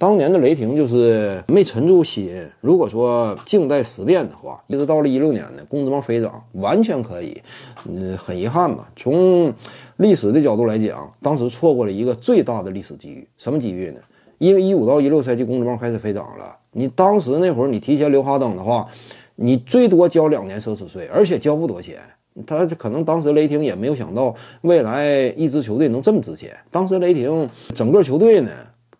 当年的雷霆就是没沉住心。如果说静待时变的话，一直到了一六年呢，工资帽飞涨，完全可以。嗯，很遗憾吧。从历史的角度来讲，当时错过了一个最大的历史机遇。什么机遇呢？因为一五到一六赛季工资帽开始飞涨了。你当时那会儿，你提前留哈登的话，你最多交两年奢侈税，而且交不多钱。他可能当时雷霆也没有想到，未来一支球队能这么值钱。当时雷霆整个球队呢？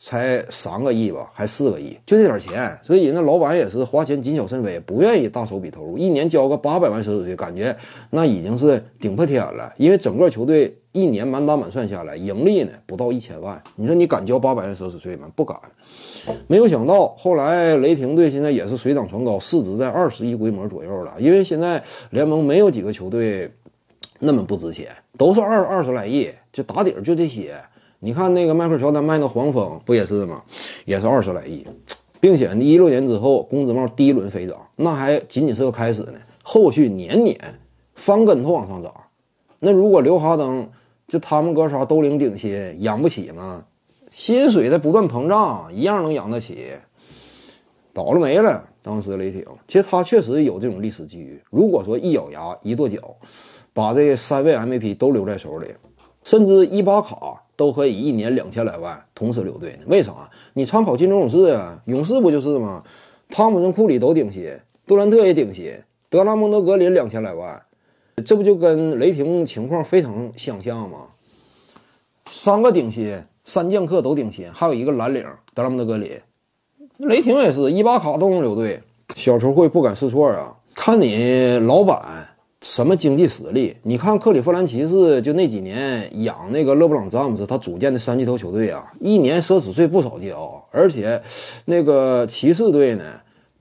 才三个亿吧，还四个亿，就这点钱，所以那老板也是花钱谨小慎微，不愿意大手笔投入，一年交个八百万奢侈税，感觉那已经是顶破天了。因为整个球队一年满打满算下来，盈利呢不到一千万，你说你敢交八百万奢侈税吗？不敢。没有想到，后来雷霆队现在也是水涨船高，市值在二十亿规模左右了。因为现在联盟没有几个球队那么不值钱，都是二二十来亿，就打底儿就这些。你看那个迈克尔·乔丹卖那黄蜂不也是吗？也是二十来亿，并且一六年之后工资帽第一轮飞涨，那还仅仅是个开始呢。后续年年翻跟头往上涨，那如果刘哈登就他们哥仨都领顶薪，养不起吗？薪水在不断膨胀，一样能养得起。倒了霉了，当时雷霆其实他确实有这种历史机遇。如果说一咬牙一跺脚，把这三位 MVP 都留在手里，甚至伊巴卡。都可以一年两千来万同时留队呢？为啥？你参考金州勇士啊，勇士不就是吗？汤普森、库里都顶薪，杜兰特也顶薪，德拉蒙德、格林两千来万，这不就跟雷霆情况非常相像吗？三个顶薪，三剑客都顶薪，还有一个蓝领德拉蒙德、格林，雷霆也是，伊巴卡都能留队，小球会不敢试错啊？看你老板。什么经济实力？你看克利夫兰骑士就那几年养那个勒布朗詹姆斯，他组建的三巨头球队啊，一年奢侈税不少交而且，那个骑士队呢，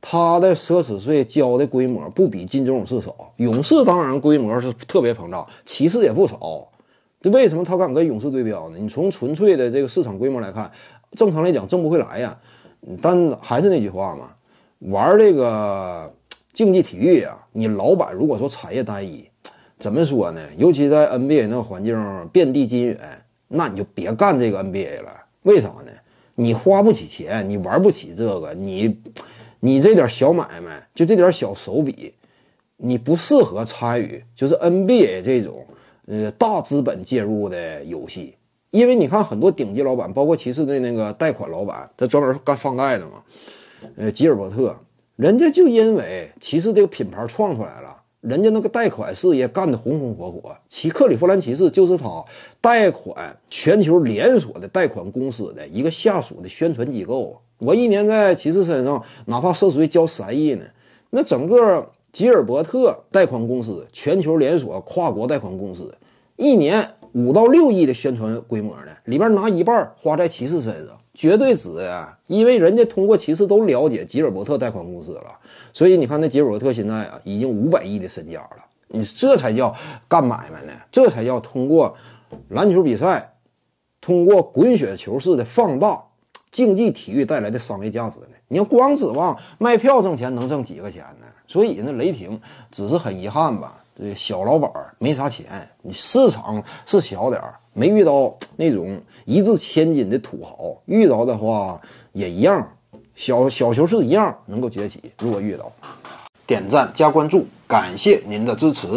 他的奢侈税交的规模不比金州勇士少。勇士当然规模是特别膨胀，骑士也不少。为什么他敢跟勇士对标呢？你从纯粹的这个市场规模来看，正常来讲挣不回来呀。但还是那句话嘛，玩这个。竞技体育啊，你老板如果说产业单一，怎么说呢？尤其在 NBA 那个环境，遍地金元，那你就别干这个 NBA 了。为啥呢？你花不起钱，你玩不起这个，你，你这点小买卖，就这点小手笔，你不适合参与，就是 NBA 这种，呃，大资本介入的游戏。因为你看很多顶级老板，包括骑士的那个贷款老板，他专门干放贷的嘛，呃，吉尔伯特。人家就因为骑士这个品牌创出来了，人家那个贷款事业干得红红火火。其克利夫兰骑士就是他贷款全球连锁的贷款公司的一个下属的宣传机构。我一年在骑士身上，哪怕涉水交三亿呢，那整个吉尔伯特贷款公司全球连锁跨国贷款公司，一年五到六亿的宣传规模呢，里边拿一半花在骑士身上。绝对值啊！因为人家通过其实都了解吉尔伯特贷款公司了，所以你看那吉尔伯特现在啊，已经五百亿的身家了。你这才叫干买卖呢，这才叫通过篮球比赛，通过滚雪球式的放大竞技体育带来的商业价值呢。你要光指望卖票挣钱，能挣几个钱呢？所以那雷霆只是很遗憾吧。小老板没啥钱，你市场是小点儿，没遇到那种一掷千金的土豪，遇到的话也一样，小小球是一样能够崛起。如果遇到，点赞加关注，感谢您的支持。